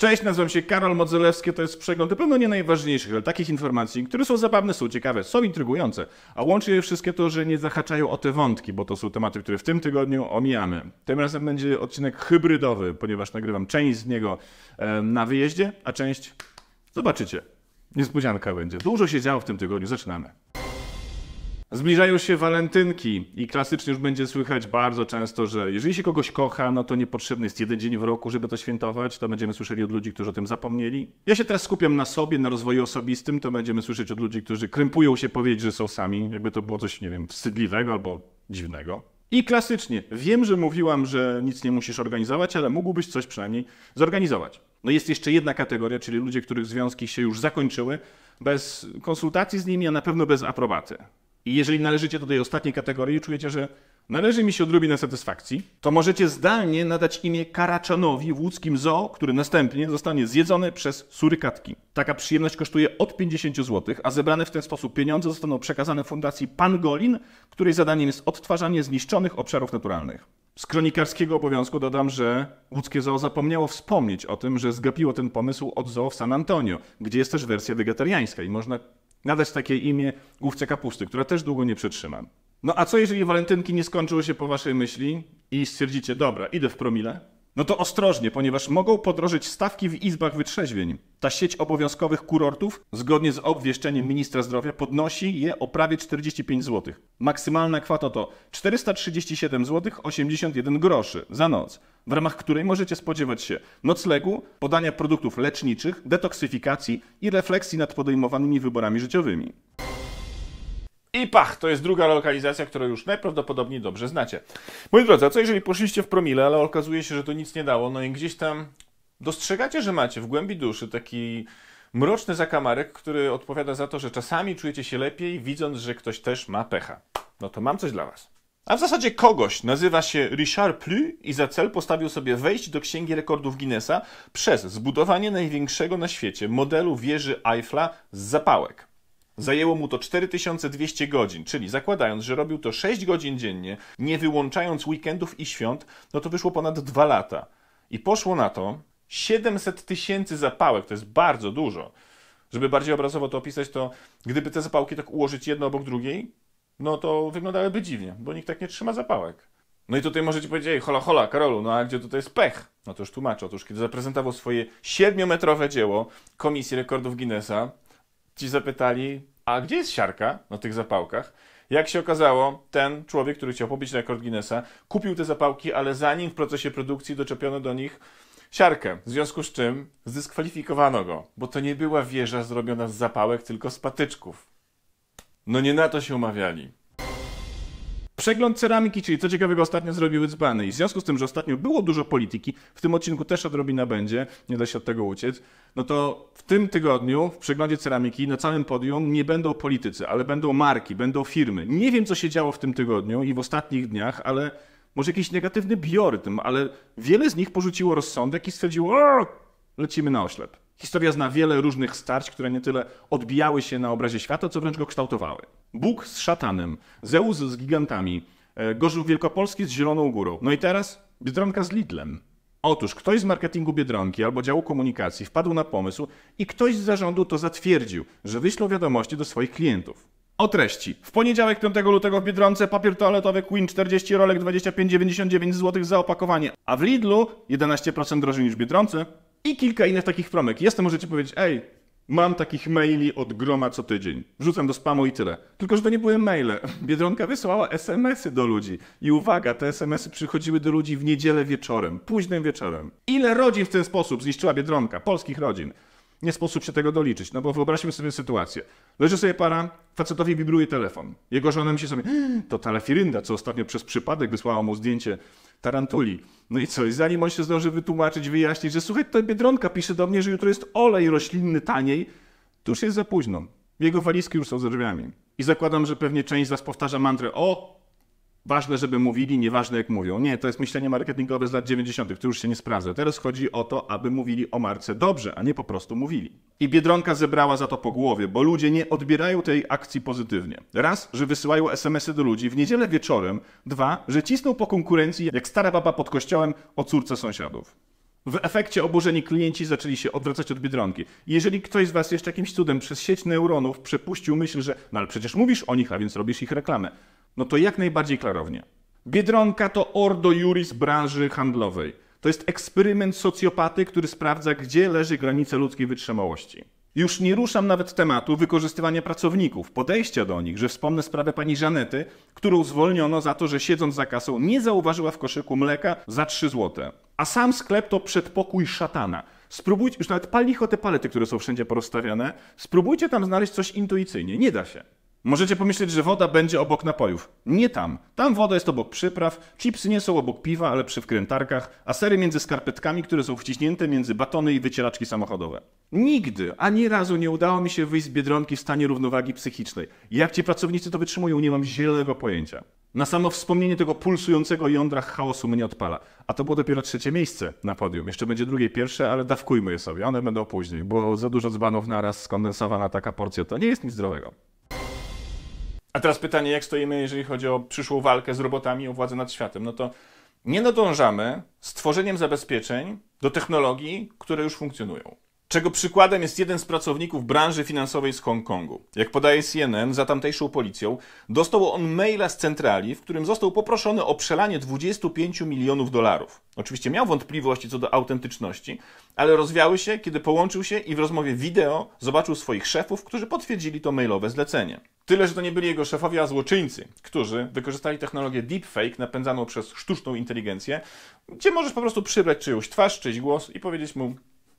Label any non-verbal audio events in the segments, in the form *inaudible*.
Cześć, nazywam się Karol Modzelewski, to jest przegląd pewno nie najważniejszych, ale takich informacji, które są zabawne, są ciekawe, są intrygujące, a łączy je wszystkie to, że nie zahaczają o te wątki, bo to są tematy, które w tym tygodniu omijamy. Tym razem będzie odcinek hybrydowy, ponieważ nagrywam część z niego na wyjeździe, a część zobaczycie. Niespodzianka będzie. Dużo się działo w tym tygodniu, zaczynamy. Zbliżają się walentynki i klasycznie już będzie słychać bardzo często, że jeżeli się kogoś kocha, no to niepotrzebny jest jeden dzień w roku, żeby to świętować. To będziemy słyszeli od ludzi, którzy o tym zapomnieli. Ja się teraz skupiam na sobie, na rozwoju osobistym. To będziemy słyszeć od ludzi, którzy krępują się powiedzieć, że są sami. Jakby to było coś, nie wiem, wstydliwego albo dziwnego. I klasycznie, wiem, że mówiłam, że nic nie musisz organizować, ale mógłbyś coś przynajmniej zorganizować. No jest jeszcze jedna kategoria, czyli ludzie, których związki się już zakończyły, bez konsultacji z nimi, a na pewno bez aprobaty. I jeżeli należycie do tej ostatniej kategorii, i czujecie, że należy mi się odrobinę satysfakcji, to możecie zdalnie nadać imię Karaczanowi w łódzkim zoo, który następnie zostanie zjedzony przez surykatki. Taka przyjemność kosztuje od 50 zł, a zebrane w ten sposób pieniądze zostaną przekazane Fundacji Pangolin, której zadaniem jest odtwarzanie zniszczonych obszarów naturalnych. Z kronikarskiego obowiązku dodam, że łódzkie zoo zapomniało wspomnieć o tym, że zgapiło ten pomysł od zoo w San Antonio, gdzie jest też wersja wegetariańska i można Nadać takie imię główce kapusty, która też długo nie przetrzyma. No a co jeżeli walentynki nie skończyły się po waszej myśli i stwierdzicie, dobra, idę w promile? No to ostrożnie, ponieważ mogą podrożyć stawki w izbach wytrzeźwień. Ta sieć obowiązkowych kurortów, zgodnie z obwieszczeniem ministra zdrowia, podnosi je o prawie 45 zł. Maksymalna kwota to 437 zł 81 groszy za noc w ramach której możecie spodziewać się noclegu, podania produktów leczniczych, detoksyfikacji i refleksji nad podejmowanymi wyborami życiowymi. I pach, to jest druga lokalizacja, którą już najprawdopodobniej dobrze znacie. Moi drodzy, a co jeżeli poszliście w promile, ale okazuje się, że to nic nie dało, no i gdzieś tam dostrzegacie, że macie w głębi duszy taki mroczny zakamarek, który odpowiada za to, że czasami czujecie się lepiej, widząc, że ktoś też ma pecha. No to mam coś dla Was. A w zasadzie kogoś nazywa się Richard Plu i za cel postawił sobie wejść do Księgi Rekordów Guinnessa przez zbudowanie największego na świecie modelu wieży Eiffla z zapałek. Zajęło mu to 4200 godzin, czyli zakładając, że robił to 6 godzin dziennie, nie wyłączając weekendów i świąt, no to wyszło ponad 2 lata. I poszło na to 700 tysięcy zapałek, to jest bardzo dużo. Żeby bardziej obrazowo to opisać, to gdyby te zapałki tak ułożyć jedno obok drugiej, no to wyglądałyby dziwnie, bo nikt tak nie trzyma zapałek. No i tutaj możecie powiedzieć, hola, hola, Karolu, no a gdzie tutaj jest pech? No to już tłumaczę. Otóż, kiedy zaprezentował swoje siedmiometrowe dzieło Komisji Rekordów Guinnessa, ci zapytali, a gdzie jest siarka na tych zapałkach? Jak się okazało, ten człowiek, który chciał pobić rekord Guinnessa, kupił te zapałki, ale zanim w procesie produkcji doczepiono do nich siarkę. W związku z czym zdyskwalifikowano go, bo to nie była wieża zrobiona z zapałek, tylko z patyczków. No nie na to się umawiali. Przegląd ceramiki, czyli co ciekawego ostatnio zrobiły dzbany. I w związku z tym, że ostatnio było dużo polityki, w tym odcinku też odrobina będzie, nie da się od tego uciec, no to w tym tygodniu w przeglądzie ceramiki na całym podium nie będą politycy, ale będą marki, będą firmy. Nie wiem, co się działo w tym tygodniu i w ostatnich dniach, ale może jakiś negatywny biorytm, ale wiele z nich porzuciło rozsądek i stwierdziło, lecimy na oślep. Historia zna wiele różnych starć, które nie tyle odbijały się na obrazie świata, co wręcz go kształtowały. Bóg z szatanem, Zeus z gigantami, e, Gorzów Wielkopolski z Zieloną Górą. No i teraz Biedronka z Lidlem. Otóż ktoś z marketingu Biedronki albo działu komunikacji wpadł na pomysł i ktoś z zarządu to zatwierdził, że wyślą wiadomości do swoich klientów. O treści. W poniedziałek 5 lutego w Biedronce papier toaletowy Queen 40 rolek 25,99 zł za opakowanie, a w Lidlu 11% drożej niż w Biedronce. I kilka innych takich promek. Jestem możecie powiedzieć, ej, mam takich maili od groma co tydzień. Rzucam do spamu i tyle. Tylko, że to nie były maile. Biedronka wysłała SMS-y do ludzi. I uwaga, te SMS-y przychodziły do ludzi w niedzielę wieczorem, późnym wieczorem. Ile rodzin w ten sposób zniszczyła Biedronka? Polskich rodzin nie sposób się tego doliczyć. No bo wyobraźmy sobie sytuację. Leży sobie para, facetowi wibruje telefon. Jego żona myśli sobie, hm, to talafirynda, co ostatnio przez przypadek wysłała mu zdjęcie tarantuli. No i coś, zanim on się zdąży wytłumaczyć, wyjaśnić, że słuchaj, to Biedronka pisze do mnie, że jutro jest olej roślinny taniej, to już jest za późno. Jego walizki już są za drzwiami. I zakładam, że pewnie część z was powtarza mantrę, o, ważne, żeby mówili, nieważne jak mówią. Nie, to jest myślenie marketingowe z lat 90., to już się nie sprawdza. Teraz chodzi o to, aby mówili o marce dobrze, a nie po prostu mówili. I Biedronka zebrała za to po głowie, bo ludzie nie odbierają tej akcji pozytywnie. Raz, że wysyłają SMS-y do ludzi w niedzielę wieczorem. Dwa, że cisną po konkurencji jak stara baba pod kościołem o córce sąsiadów. W efekcie oburzeni klienci zaczęli się odwracać od biedronki. Jeżeli ktoś z Was jeszcze jakimś cudem przez sieć neuronów przepuścił myśl, że no ale przecież mówisz o nich, a więc robisz ich reklamę, no to jak najbardziej klarownie. Biedronka to ordo juris branży handlowej. To jest eksperyment socjopaty, który sprawdza, gdzie leży granica ludzkiej wytrzymałości. Już nie ruszam nawet tematu wykorzystywania pracowników, podejścia do nich, że wspomnę sprawę pani Żanety, którą zwolniono za to, że siedząc za kasą nie zauważyła w koszyku mleka za 3 zł. A sam sklep to przedpokój szatana. Spróbujcie, już nawet palicho te palety, które są wszędzie porozstawiane, spróbujcie tam znaleźć coś intuicyjnie. Nie da się. Możecie pomyśleć, że woda będzie obok napojów. Nie tam. Tam woda jest obok przypraw, chipsy nie są obok piwa, ale przy wkrętarkach, a sery między skarpetkami, które są wciśnięte między batony i wycieraczki samochodowe. Nigdy, ani razu nie udało mi się wyjść z Biedronki w stanie równowagi psychicznej. Jak ci pracownicy to wytrzymują, nie mam zielonego pojęcia. Na samo wspomnienie tego pulsującego jądra chaosu mnie odpala. A to było dopiero trzecie miejsce na podium. Jeszcze będzie drugie, pierwsze, ale dawkujmy je sobie. One będą później, bo za dużo dzbanów naraz skondensowana taka porcja to nie jest nic zdrowego. A teraz pytanie, jak stoimy, jeżeli chodzi o przyszłą walkę z robotami o władzę nad światem? No to nie nadążamy z tworzeniem zabezpieczeń do technologii, które już funkcjonują czego przykładem jest jeden z pracowników branży finansowej z Hongkongu. Jak podaje CNN, za tamtejszą policją dostał on maila z centrali, w którym został poproszony o przelanie 25 milionów dolarów. Oczywiście miał wątpliwości co do autentyczności, ale rozwiały się, kiedy połączył się i w rozmowie wideo zobaczył swoich szefów, którzy potwierdzili to mailowe zlecenie. Tyle, że to nie byli jego szefowie, a złoczyńcy, którzy wykorzystali technologię deepfake napędzaną przez sztuczną inteligencję, gdzie możesz po prostu przybrać czyjąś twarz, czyjś głos i powiedzieć mu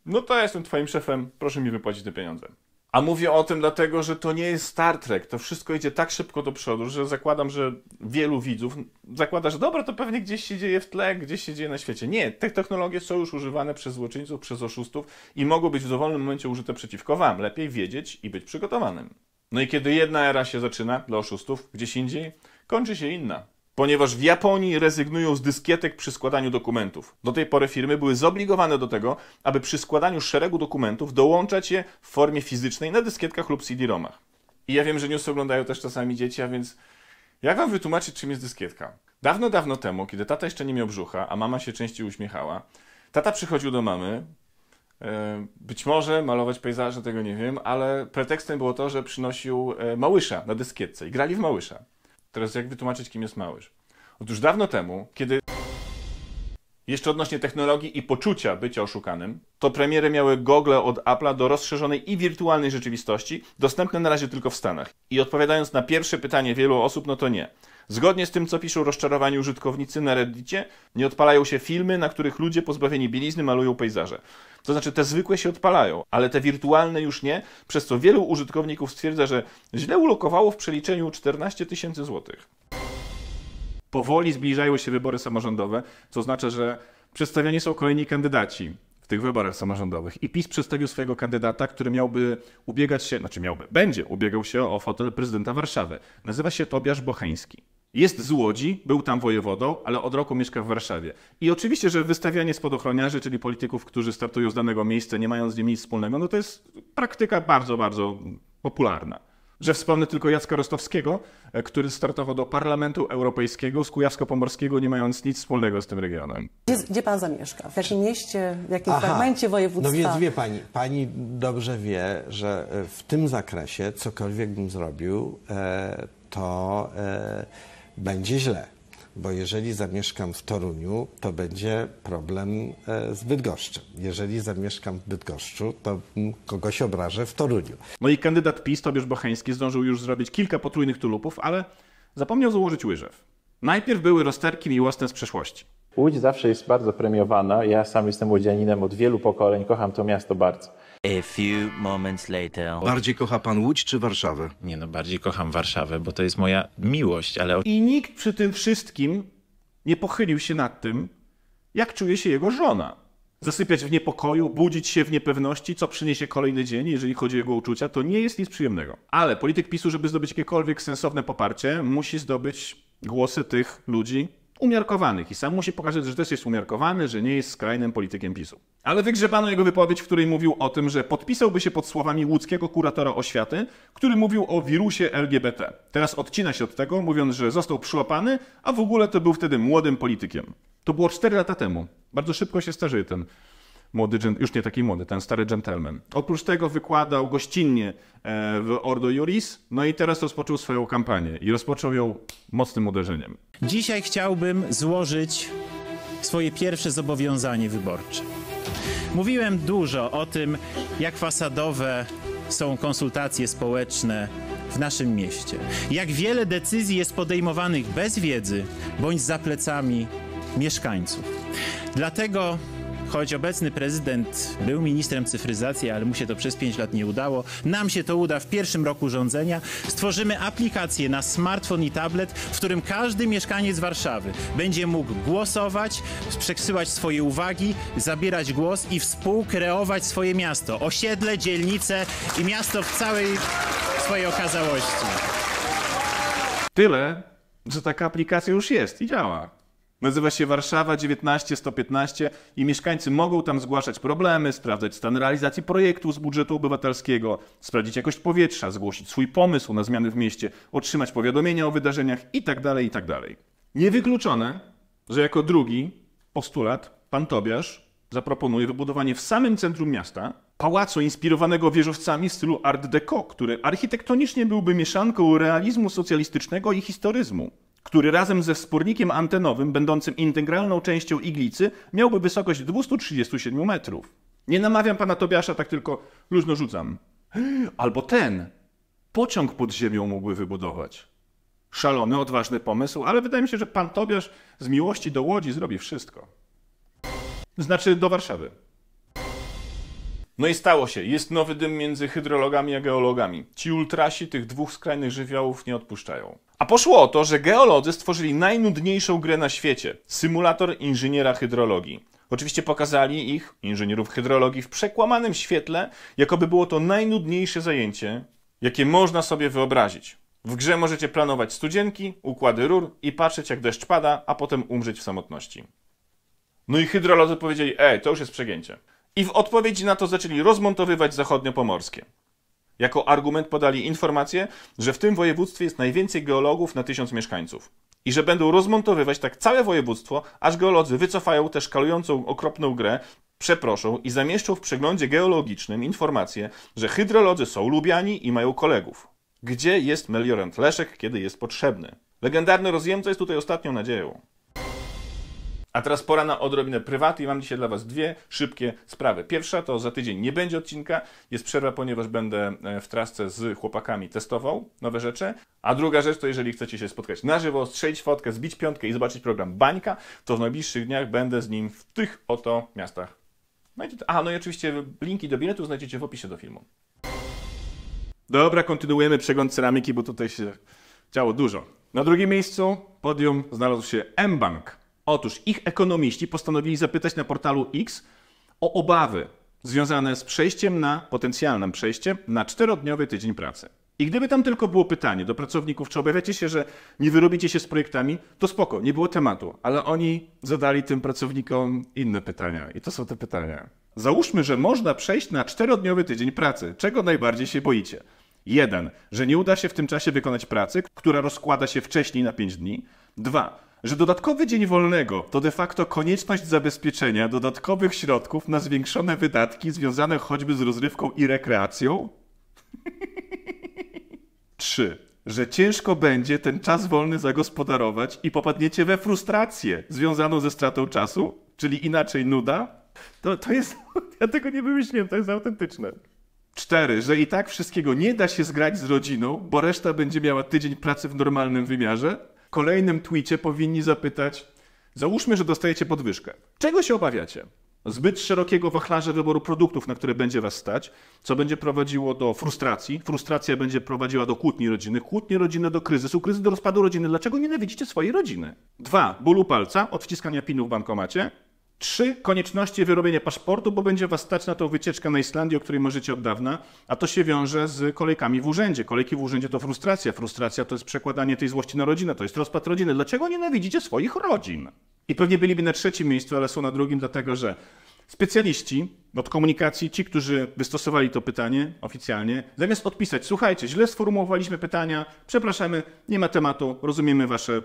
no to ja jestem twoim szefem, proszę mi wypłacić te pieniądze. A mówię o tym dlatego, że to nie jest Star Trek. To wszystko idzie tak szybko do przodu, że zakładam, że wielu widzów zakłada, że dobra, to pewnie gdzieś się dzieje w tle, gdzieś się dzieje na świecie. Nie, te technologie są już używane przez złoczyńców, przez oszustów i mogą być w dowolnym momencie użyte przeciwko wam. Lepiej wiedzieć i być przygotowanym. No i kiedy jedna era się zaczyna dla oszustów, gdzieś indziej, kończy się inna ponieważ w Japonii rezygnują z dyskietek przy składaniu dokumentów. Do tej pory firmy były zobligowane do tego, aby przy składaniu szeregu dokumentów dołączać je w formie fizycznej na dyskietkach lub CD-romach. I ja wiem, że news oglądają też czasami dzieci, a więc jak wam wytłumaczyć, czym jest dyskietka? Dawno, dawno temu, kiedy tata jeszcze nie miał brzucha, a mama się częściej uśmiechała, tata przychodził do mamy, e, być może malować pejzaże, tego nie wiem, ale pretekstem było to, że przynosił e, małysza na dyskietce i grali w małysza. Teraz jak wytłumaczyć, kim jest Małysz? Otóż dawno temu, kiedy jeszcze odnośnie technologii i poczucia bycia oszukanym, to premiery miały gogle od Apple'a do rozszerzonej i wirtualnej rzeczywistości, dostępne na razie tylko w Stanach. I odpowiadając na pierwsze pytanie wielu osób, no to nie. Zgodnie z tym, co piszą rozczarowani użytkownicy na Reddicie, nie odpalają się filmy, na których ludzie pozbawieni bielizny malują pejzaże. To znaczy, te zwykłe się odpalają, ale te wirtualne już nie, przez co wielu użytkowników stwierdza, że źle ulokowało w przeliczeniu 14 tysięcy złotych. Powoli zbliżają się wybory samorządowe, co oznacza, że przedstawiani są kolejni kandydaci tych wyborach samorządowych. I PiS przedstawił swojego kandydata, który miałby ubiegać się, znaczy miałby, będzie ubiegał się o fotel prezydenta Warszawy. Nazywa się Tobiasz Bocheński. Jest z Łodzi, był tam wojewodą, ale od roku mieszka w Warszawie. I oczywiście, że wystawianie spadochroniarzy, czyli polityków, którzy startują z danego miejsca, nie mając z nim nic wspólnego, no to jest praktyka bardzo, bardzo popularna że wspomnę tylko Jacka Rostowskiego, e, który startował do Parlamentu Europejskiego z Kujawsko-Pomorskiego, nie mając nic wspólnego z tym regionem. Gdzie, gdzie pan zamieszka? W jakim mieście, w jakim Aha, województwa? No więc wie pani, pani dobrze wie, że e, w tym zakresie cokolwiek bym zrobił, e, to będzie źle bo jeżeli zamieszkam w Toruniu, to będzie problem e, z Bydgoszczem. Jeżeli zamieszkam w Bydgoszczu, to kogoś obrażę w Toruniu. No i kandydat PiS, Tobiasz Bocheński, zdążył już zrobić kilka potrójnych tulupów, ale zapomniał założyć łyżew. Najpierw były rozterki miłosne z przeszłości. Łódź zawsze jest bardzo premiowana. Ja sam jestem łodzianinem od wielu pokoleń, kocham to miasto bardzo. A few moments later. Bardziej kocha pan Łódź czy Warszawę? Nie no, bardziej kocham Warszawę, bo to jest moja miłość, ale... I nikt przy tym wszystkim nie pochylił się nad tym, jak czuje się jego żona. Zasypiać w niepokoju, budzić się w niepewności, co przyniesie kolejny dzień, jeżeli chodzi o jego uczucia, to nie jest nic przyjemnego. Ale polityk PiSu, żeby zdobyć jakiekolwiek sensowne poparcie, musi zdobyć głosy tych ludzi, umiarkowanych i sam musi pokazać, że też jest umiarkowany, że nie jest skrajnym politykiem PiSu. Ale wygrzebano jego wypowiedź, w której mówił o tym, że podpisałby się pod słowami łódzkiego kuratora oświaty, który mówił o wirusie LGBT. Teraz odcina się od tego, mówiąc, że został przyłapany, a w ogóle to był wtedy młodym politykiem. To było 4 lata temu. Bardzo szybko się starzeje ten młody, już nie taki młody, ten stary gentleman. Oprócz tego wykładał gościnnie e, w Ordo Juris, no i teraz rozpoczął swoją kampanię i rozpoczął ją mocnym uderzeniem. Dzisiaj chciałbym złożyć swoje pierwsze zobowiązanie wyborcze. Mówiłem dużo o tym, jak fasadowe są konsultacje społeczne w naszym mieście. Jak wiele decyzji jest podejmowanych bez wiedzy bądź za plecami mieszkańców. Dlatego Choć obecny prezydent był ministrem cyfryzacji, ale mu się to przez 5 lat nie udało, nam się to uda w pierwszym roku rządzenia. Stworzymy aplikację na smartfon i tablet, w którym każdy mieszkaniec Warszawy będzie mógł głosować, przesyłać swoje uwagi, zabierać głos i współkreować swoje miasto, osiedle, dzielnice i miasto w całej swojej okazałości. Tyle, że taka aplikacja już jest i działa. Nazywa się Warszawa 19115 i mieszkańcy mogą tam zgłaszać problemy, sprawdzać stan realizacji projektu z budżetu obywatelskiego, sprawdzić jakość powietrza, zgłosić swój pomysł na zmiany w mieście, otrzymać powiadomienia o wydarzeniach itd. Tak itd. Tak Niewykluczone, że jako drugi postulat pan Tobiasz zaproponuje wybudowanie w samym centrum miasta pałacu inspirowanego wieżowcami w stylu Art Deco, który architektonicznie byłby mieszanką realizmu socjalistycznego i historyzmu który razem ze wspornikiem antenowym, będącym integralną częścią iglicy, miałby wysokość 237 metrów. Nie namawiam pana Tobiasza, tak tylko luźno rzucam. Albo ten. Pociąg pod ziemią mógłby wybudować. Szalony, odważny pomysł, ale wydaje mi się, że pan Tobiasz z miłości do Łodzi zrobi wszystko. Znaczy do Warszawy. No i stało się. Jest nowy dym między hydrologami a geologami. Ci ultrasi tych dwóch skrajnych żywiołów nie odpuszczają. A poszło o to, że geolodzy stworzyli najnudniejszą grę na świecie symulator inżyniera hydrologii. Oczywiście pokazali ich, inżynierów hydrologii, w przekłamanym świetle, jakoby było to najnudniejsze zajęcie, jakie można sobie wyobrazić. W grze możecie planować studzienki, układy rur i patrzeć jak deszcz pada, a potem umrzeć w samotności. No i hydrolodzy powiedzieli, ej, to już jest przegięcie. I w odpowiedzi na to zaczęli rozmontowywać zachodniopomorskie. Jako argument podali informację, że w tym województwie jest najwięcej geologów na tysiąc mieszkańców. I że będą rozmontowywać tak całe województwo, aż geolodzy wycofają tę szkalującą okropną grę, przeproszą i zamieszczą w przeglądzie geologicznym informację, że hydrolodzy są lubiani i mają kolegów. Gdzie jest meliorant Leszek, kiedy jest potrzebny? Legendarny rozjemca jest tutaj ostatnią nadzieją. A teraz pora na odrobinę prywaty i mam dzisiaj dla Was dwie szybkie sprawy. Pierwsza to za tydzień nie będzie odcinka, jest przerwa, ponieważ będę e, w trasce z chłopakami testował nowe rzeczy. A druga rzecz to jeżeli chcecie się spotkać na żywo, strzelić fotkę, zbić piątkę i zobaczyć program Bańka, to w najbliższych dniach będę z nim w tych oto miastach. No A, no i oczywiście linki do biletu znajdziecie w opisie do filmu. Dobra, kontynuujemy przegląd ceramiki, bo tutaj się działo dużo. Na drugim miejscu podium znalazł się M-Bank. Otóż ich ekonomiści postanowili zapytać na portalu X o obawy związane z przejściem na potencjalnym przejściem na czterodniowy tydzień pracy. I gdyby tam tylko było pytanie do pracowników, czy obawiacie się, że nie wyrobicie się z projektami, to spoko, nie było tematu, ale oni zadali tym pracownikom inne pytania i to są te pytania. Załóżmy, że można przejść na czterodniowy tydzień pracy. Czego najbardziej się boicie? 1. Że nie uda się w tym czasie wykonać pracy, która rozkłada się wcześniej na 5 dni. 2 że dodatkowy dzień wolnego to de facto konieczność zabezpieczenia dodatkowych środków na zwiększone wydatki związane choćby z rozrywką i rekreacją? 3. *laughs* Że ciężko będzie ten czas wolny zagospodarować i popadniecie we frustrację związaną ze stratą czasu, czyli inaczej nuda? To, to jest. *laughs* Ja tego nie wymyśliłem, to jest autentyczne. 4. Że i tak wszystkiego nie da się zgrać z rodziną, bo reszta będzie miała tydzień pracy w normalnym wymiarze kolejnym tweetie powinni zapytać, załóżmy, że dostajecie podwyżkę. Czego się obawiacie? Zbyt szerokiego wachlarza wyboru produktów, na które będzie was stać, co będzie prowadziło do frustracji. Frustracja będzie prowadziła do kłótni rodziny, kłótni rodziny do kryzysu, kryzys do rozpadu rodziny. Dlaczego nienawidzicie swojej rodziny? Dwa, bólu palca, odciskania pinu w bankomacie. Trzy, konieczności wyrobienia paszportu, bo będzie Was stać na tą wycieczkę na Islandię, o której możecie od dawna, a to się wiąże z kolejkami w urzędzie. Kolejki w urzędzie to frustracja, frustracja to jest przekładanie tej złości na rodzinę, to jest rozpad rodziny. Dlaczego nienawidzicie swoich rodzin? I pewnie byliby na trzecim miejscu, ale są na drugim, dlatego że specjaliści od komunikacji, ci, którzy wystosowali to pytanie oficjalnie, zamiast odpisać, słuchajcie, źle sformułowaliśmy pytania, przepraszamy, nie ma tematu, rozumiemy Wasze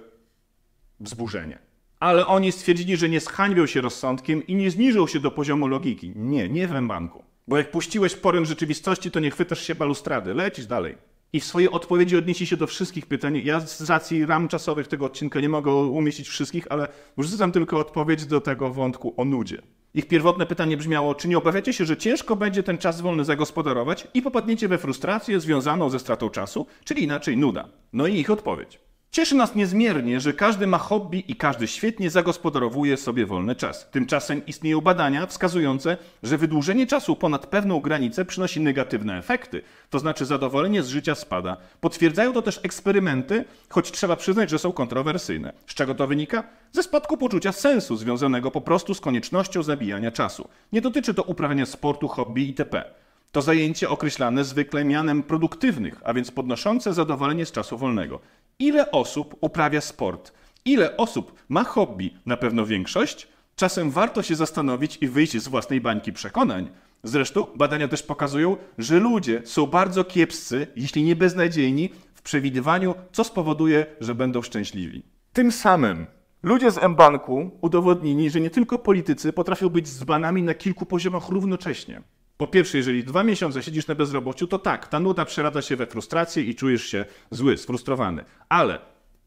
wzburzenie ale oni stwierdzili, że nie zhańbią się rozsądkiem i nie zniżą się do poziomu logiki. Nie, nie w banku. Bo jak puściłeś porę rzeczywistości, to nie chwytasz się balustrady, lecisz dalej. I w swojej odpowiedzi odniesie się do wszystkich pytań. Ja z racji ram czasowych tego odcinka nie mogę umieścić wszystkich, ale wrzucam tylko odpowiedź do tego wątku o nudzie. Ich pierwotne pytanie brzmiało, czy nie obawiacie się, że ciężko będzie ten czas wolny zagospodarować i popadniecie we frustrację związaną ze stratą czasu, czyli inaczej nuda? No i ich odpowiedź. Cieszy nas niezmiernie, że każdy ma hobby i każdy świetnie zagospodarowuje sobie wolny czas. Tymczasem istnieją badania wskazujące, że wydłużenie czasu ponad pewną granicę przynosi negatywne efekty, to znaczy zadowolenie z życia spada. Potwierdzają to też eksperymenty, choć trzeba przyznać, że są kontrowersyjne. Z czego to wynika? Ze spadku poczucia sensu związanego po prostu z koniecznością zabijania czasu. Nie dotyczy to uprawiania sportu, hobby itp. To zajęcie określane zwykle mianem produktywnych, a więc podnoszące zadowolenie z czasu wolnego. Ile osób uprawia sport? Ile osób ma hobby? Na pewno większość? Czasem warto się zastanowić i wyjść z własnej bańki przekonań. Zresztą badania też pokazują, że ludzie są bardzo kiepscy, jeśli nie beznadziejni, w przewidywaniu, co spowoduje, że będą szczęśliwi. Tym samym ludzie z M-Banku udowodnili, że nie tylko politycy potrafią być z banami na kilku poziomach równocześnie. Po pierwsze, jeżeli dwa miesiące siedzisz na bezrobociu, to tak, ta nuda przerada się we frustrację i czujesz się zły, sfrustrowany. Ale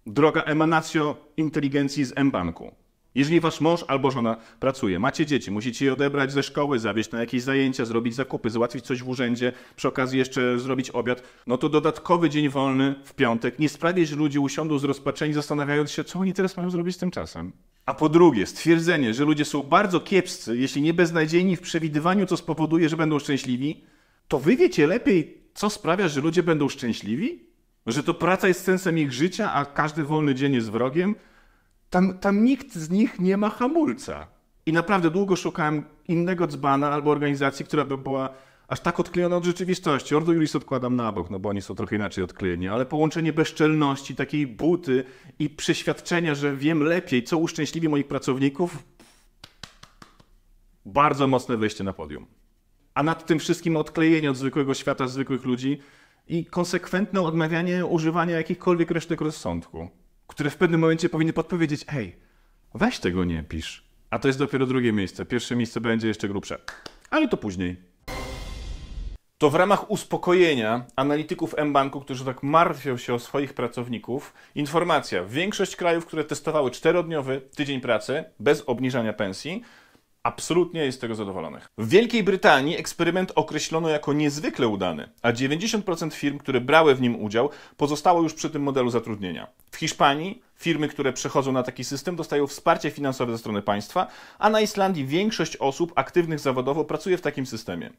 droga emanacjo inteligencji z M-Banku, jeżeli wasz mąż albo żona pracuje, macie dzieci, musicie je odebrać ze szkoły, zawieźć na jakieś zajęcia, zrobić zakupy, załatwić coś w urzędzie, przy okazji jeszcze zrobić obiad, no to dodatkowy dzień wolny w piątek nie sprawi, że ludzie usiądą zrozpaczeni, zastanawiając się, co oni teraz mają zrobić z tym czasem. A po drugie, stwierdzenie, że ludzie są bardzo kiepscy, jeśli nie beznadziejni w przewidywaniu, co spowoduje, że będą szczęśliwi, to wy wiecie lepiej, co sprawia, że ludzie będą szczęśliwi? Że to praca jest sensem ich życia, a każdy wolny dzień jest wrogiem? Tam, tam nikt z nich nie ma hamulca. I naprawdę długo szukałem innego dzbana albo organizacji, która by była aż tak odklejona od rzeczywistości. Ordo Juris odkładam na bok, no bo oni są trochę inaczej odklejeni, ale połączenie bezczelności, takiej buty i przeświadczenia, że wiem lepiej, co uszczęśliwi moich pracowników, bardzo mocne wejście na podium. A nad tym wszystkim odklejenie od zwykłego świata, zwykłych ludzi i konsekwentne odmawianie używania jakichkolwiek resztek rozsądku które w pewnym momencie powinny podpowiedzieć: hej, weź tego nie pisz. A to jest dopiero drugie miejsce. Pierwsze miejsce będzie jeszcze grubsze. Ale to później. To w ramach uspokojenia analityków M-banku, którzy tak martwią się o swoich pracowników, informacja: większość krajów, które testowały czterodniowy tydzień pracy bez obniżania pensji, absolutnie jest z tego zadowolonych. W Wielkiej Brytanii eksperyment określono jako niezwykle udany, a 90% firm, które brały w nim udział, pozostało już przy tym modelu zatrudnienia. W Hiszpanii firmy, które przechodzą na taki system, dostają wsparcie finansowe ze strony państwa, a na Islandii większość osób aktywnych zawodowo pracuje w takim systemie.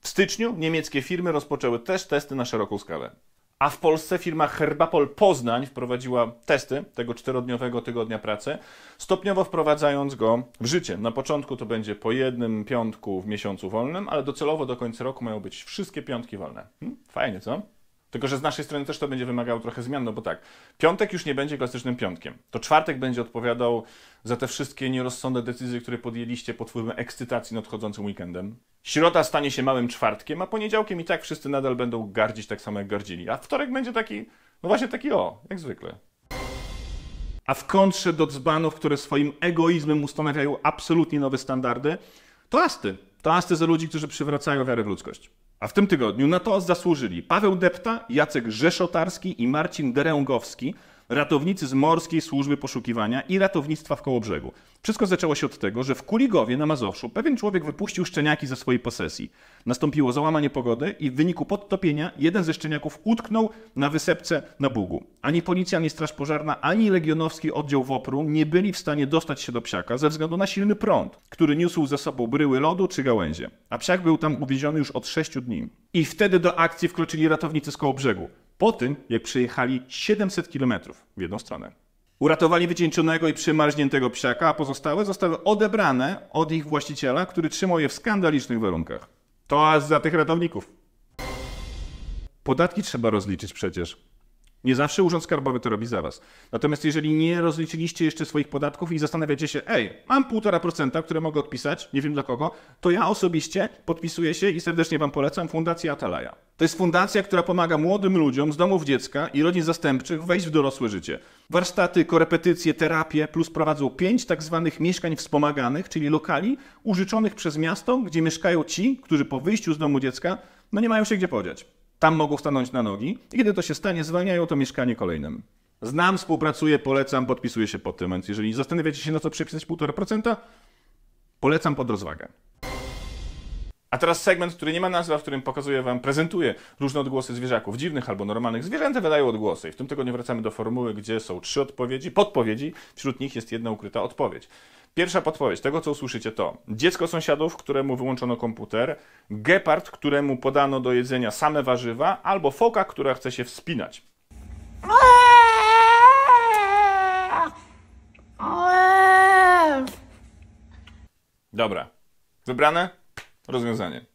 W styczniu niemieckie firmy rozpoczęły też testy na szeroką skalę. A w Polsce firma Herbapol Poznań wprowadziła testy tego czterodniowego tygodnia pracy, stopniowo wprowadzając go w życie. Na początku to będzie po jednym piątku w miesiącu wolnym, ale docelowo do końca roku mają być wszystkie piątki wolne. Hmm? Fajnie, co? Tylko, że z naszej strony też to będzie wymagało trochę zmian, no bo tak, piątek już nie będzie klasycznym piątkiem. To czwartek będzie odpowiadał za te wszystkie nierozsądne decyzje, które podjęliście pod wpływem ekscytacji nadchodzącym weekendem. Środa stanie się małym czwartkiem, a poniedziałkiem i tak wszyscy nadal będą gardzić tak samo jak gardzili. A wtorek będzie taki, no właśnie taki o, jak zwykle. A w kontrze do dzbanów, które swoim egoizmem ustanawiają absolutnie nowe standardy, to asty. To asty za ludzi, którzy przywracają wiarę w ludzkość. A w tym tygodniu na to zasłużyli Paweł Depta, Jacek Rzeszotarski i Marcin Deręgowski, ratownicy z Morskiej Służby Poszukiwania i Ratownictwa w Kołobrzegu. Wszystko zaczęło się od tego, że w Kuligowie na Mazowszu pewien człowiek wypuścił szczeniaki ze swojej posesji. Nastąpiło załamanie pogody i w wyniku podtopienia jeden ze szczeniaków utknął na wysepce na Bugu. Ani policja, ani straż pożarna, ani legionowski oddział Wopru nie byli w stanie dostać się do psiaka ze względu na silny prąd, który niósł ze sobą bryły lodu czy gałęzie. A psiak był tam uwięziony już od sześciu dni. I wtedy do akcji wkroczyli ratownicy z brzegu. Po tym, jak przejechali 700 kilometrów w jedną stronę. Uratowali wycieńczonego i przymarzniętego psiaka, a pozostałe zostały odebrane od ich właściciela, który trzymał je w skandalicznych warunkach. To aż za tych ratowników. Podatki trzeba rozliczyć przecież. Nie zawsze Urząd Skarbowy to robi za was. Natomiast jeżeli nie rozliczyliście jeszcze swoich podatków i zastanawiacie się, ej, mam 1,5%, które mogę odpisać, nie wiem dla kogo, to ja osobiście podpisuję się i serdecznie wam polecam Fundację Atalaya. To jest fundacja, która pomaga młodym ludziom z domów dziecka i rodzin zastępczych wejść w dorosłe życie. Warsztaty, korepetycje, terapie, plus prowadzą pięć tak zwanych mieszkań wspomaganych, czyli lokali użyczonych przez miasto, gdzie mieszkają ci, którzy po wyjściu z domu dziecka no nie mają się gdzie podziać. Tam mogą stanąć na nogi i kiedy to się stanie, zwalniają to mieszkanie kolejnym. Znam, współpracuję, polecam, podpisuję się pod tym, więc jeżeli zastanawiacie się na co przepisać 1,5%, polecam pod rozwagę. A teraz segment, który nie ma nazwy, a w którym pokazuję Wam, prezentuję różne odgłosy zwierzaków, dziwnych albo normalnych. Zwierzęta wydają odgłosy. I w tym tygodniu wracamy do formuły, gdzie są trzy odpowiedzi, podpowiedzi, wśród nich jest jedna ukryta odpowiedź. Pierwsza podpowiedź tego, co usłyszycie, to dziecko sąsiadów, któremu wyłączono komputer, gepard, któremu podano do jedzenia same warzywa, albo foka, która chce się wspinać. Dobra. Wybrane? rozwiązanie.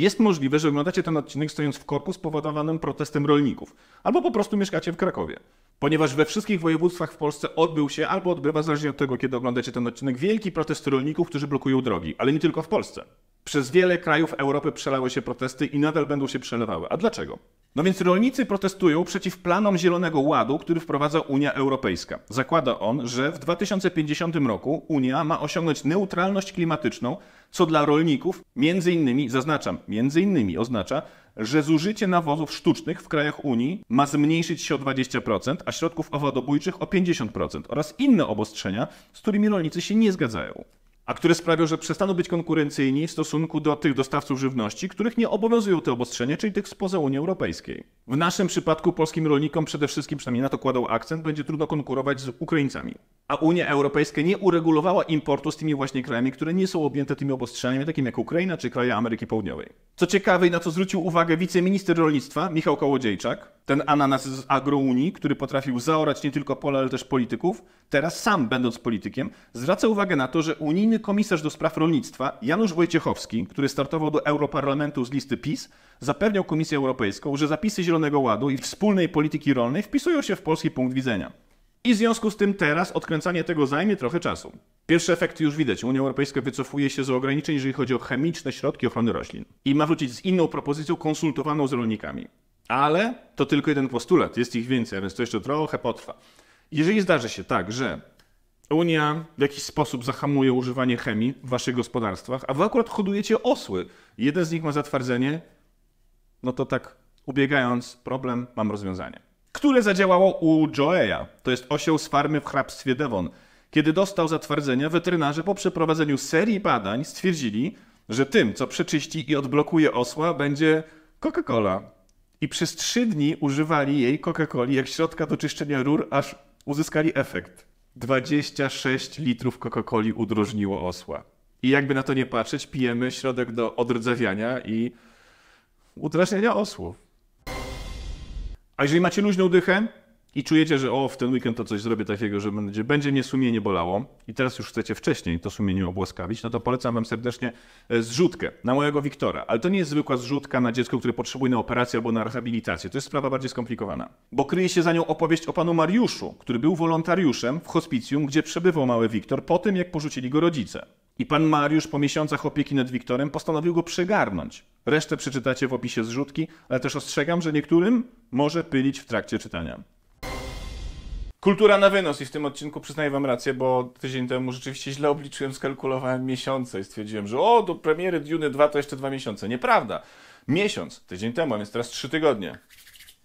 Jest możliwe, że oglądacie ten odcinek stojąc w korku spowodowanym protestem rolników, albo po prostu mieszkacie w Krakowie. Ponieważ we wszystkich województwach w Polsce odbył się albo odbywa, zależnie od tego, kiedy oglądacie ten odcinek, wielki protest rolników, którzy blokują drogi, ale nie tylko w Polsce. Przez wiele krajów Europy przelały się protesty i nadal będą się przelewały. A dlaczego? No więc rolnicy protestują przeciw planom Zielonego Ładu, który wprowadza Unia Europejska. Zakłada on, że w 2050 roku Unia ma osiągnąć neutralność klimatyczną, co dla rolników między innymi, zaznaczam, między innymi oznacza, że zużycie nawozów sztucznych w krajach Unii ma zmniejszyć się o 20%, a środków owadobójczych o 50% oraz inne obostrzenia, z którymi rolnicy się nie zgadzają a które sprawią, że przestaną być konkurencyjni w stosunku do tych dostawców żywności, których nie obowiązują te obostrzenia, czyli tych spoza Unii Europejskiej. W naszym przypadku polskim rolnikom przede wszystkim, przynajmniej na to kładą akcent, będzie trudno konkurować z Ukraińcami. A Unia Europejska nie uregulowała importu z tymi właśnie krajami, które nie są objęte tymi obostrzeniami, takim jak Ukraina czy kraje Ameryki Południowej. Co ciekawe i na co zwrócił uwagę wiceminister rolnictwa Michał Kołodziejczak, ten ananas z agrounii, który potrafił zaorać nie tylko pole, ale też polityków, teraz sam będąc politykiem, zwraca uwagę na to, że Unii unijny komisarz do spraw rolnictwa Janusz Wojciechowski, który startował do Europarlamentu z listy PiS, zapewniał Komisję Europejską, że zapisy Zielonego Ładu i wspólnej polityki rolnej wpisują się w polski punkt widzenia. I w związku z tym teraz odkręcanie tego zajmie trochę czasu. Pierwsze efekty już widać. Unia Europejska wycofuje się z ograniczeń, jeżeli chodzi o chemiczne środki ochrony roślin. I ma wrócić z inną propozycją konsultowaną z rolnikami. Ale to tylko jeden postulat, jest ich więcej, więc to jeszcze trochę potrwa. Jeżeli zdarzy się tak, że Unia w jakiś sposób zahamuje używanie chemii w waszych gospodarstwach, a wy akurat hodujecie osły. Jeden z nich ma zatwardzenie, no to tak ubiegając problem, mam rozwiązanie. Które zadziałało u Joeya, to jest osioł z farmy w hrabstwie Devon. Kiedy dostał zatwardzenia, weterynarze po przeprowadzeniu serii badań stwierdzili, że tym, co przeczyści i odblokuje osła, będzie Coca-Cola. I przez trzy dni używali jej Coca-Coli jak środka do czyszczenia rur, aż uzyskali efekt. 26 litrów Coca-Coli udrożniło osła. I jakby na to nie patrzeć, pijemy środek do odrdzewiania i udrażniania osłów. A jeżeli macie luźną dychę, i czujecie, że o, w ten weekend to coś zrobię takiego, że będzie, będzie mnie sumienie bolało i teraz już chcecie wcześniej to sumienie obłaskawić, no to polecam wam serdecznie e, zrzutkę na mojego Wiktora. Ale to nie jest zwykła zrzutka na dziecko, które potrzebuje na operację albo na rehabilitację. To jest sprawa bardziej skomplikowana. Bo kryje się za nią opowieść o panu Mariuszu, który był wolontariuszem w hospicjum, gdzie przebywał mały Wiktor po tym, jak porzucili go rodzice. I pan Mariusz po miesiącach opieki nad Wiktorem postanowił go przegarnąć. Resztę przeczytacie w opisie zrzutki, ale też ostrzegam, że niektórym może pylić w trakcie czytania. Kultura na wynos i w tym odcinku przyznaję wam rację, bo tydzień temu rzeczywiście źle obliczyłem, skalkulowałem miesiące i stwierdziłem, że o, do premiery Dune 2 to jeszcze dwa miesiące. Nieprawda. Miesiąc, tydzień temu, a więc teraz trzy tygodnie.